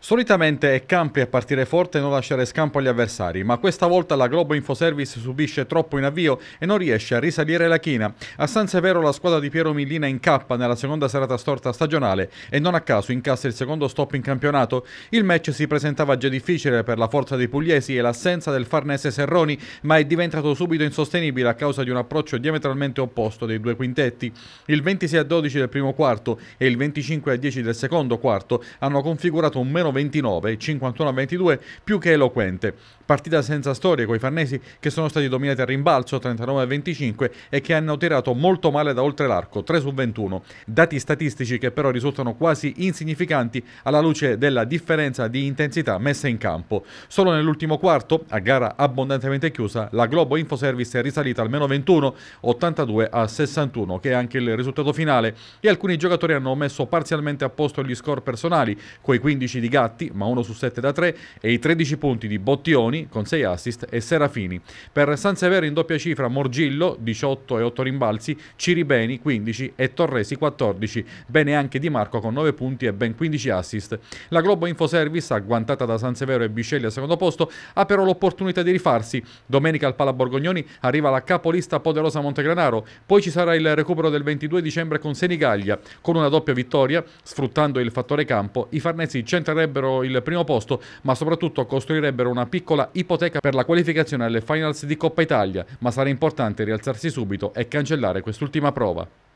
Solitamente è Campri a partire forte e non lasciare scampo agli avversari, ma questa volta la Globo Infoservice subisce troppo in avvio e non riesce a risalire la china. A San Severo la squadra di Piero Millina incappa nella seconda serata storta stagionale e non a caso incassa il secondo stop in campionato. Il match si presentava già difficile per la forza dei pugliesi e l'assenza del Farnese Serroni, ma è diventato subito insostenibile a causa di un approccio diametralmente opposto dei due quintetti. Il 26 a 12 del primo quarto e il 25 a 10 del secondo quarto hanno configurato un meno 29 e 51-22 più che eloquente. Partita senza storie con i farnesi che sono stati dominati a rimbalzo 39-25 e che hanno tirato molto male da oltre l'arco 3 su 21. Dati statistici che però risultano quasi insignificanti alla luce della differenza di intensità messa in campo. Solo nell'ultimo quarto, a gara abbondantemente chiusa, la Globo Infoservice è risalita almeno 21, 82 a 61, che è anche il risultato finale e alcuni giocatori hanno messo parzialmente a posto gli score personali, coi 15 di gara Gatti, ma 1 su 7 da 3, e i 13 punti di Bottioni con 6 assist e Serafini. Per San Severo in doppia cifra Morgillo 18 e 8 rimbalzi, Ciribeni 15 e Torresi 14, bene anche Di Marco con 9 punti e ben 15 assist. La Globo Info Service, agguantata da San Severo e Biscelli al secondo posto, ha però l'opportunità di rifarsi. Domenica al Pala Borgognoni arriva la capolista poderosa Montegranaro, poi ci sarà il recupero del 22 dicembre con Senigallia, con una doppia vittoria, sfruttando il fattore campo, i Farnesi centrerebbero conquisterebbero il primo posto, ma soprattutto costruirebbero una piccola ipoteca per la qualificazione alle finals di Coppa Italia, ma sarà importante rialzarsi subito e cancellare quest'ultima prova.